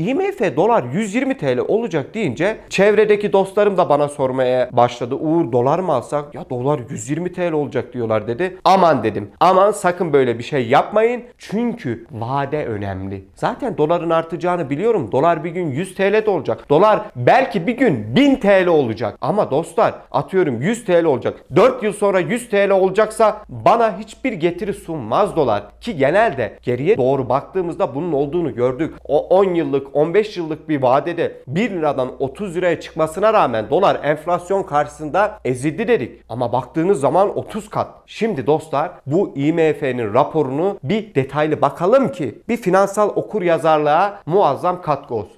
IMF dolar 120 TL olacak deyince çevredeki dostlarım da bana sormaya başladı. Uğur dolar mı alsak? Ya dolar 120 TL olacak diyorlar dedi. Aman dedim. Aman sakın böyle bir şey yapmayın. Çünkü vade önemli. Zaten doların artacağını biliyorum. Dolar bir gün 100 TL de olacak. Dolar belki bir gün 1000 TL olacak. Ama dostlar atıyorum 100 TL olacak. 4 yıl sonra 100 TL olacaksa bana hiçbir getiri sunmaz dolar. Ki genelde geriye doğru baktığımızda bunun olduğunu gördük. O 10 yıllık 15 yıllık bir vadede 1 liradan 30 liraya çıkmasına rağmen dolar enflasyon karşısında ezildi dedik. Ama baktığınız zaman 30 kat. Şimdi dostlar bu IMF'nin raporunu bir detaylı bakalım ki bir finansal okur yazarlığa muazzam katkı olsun.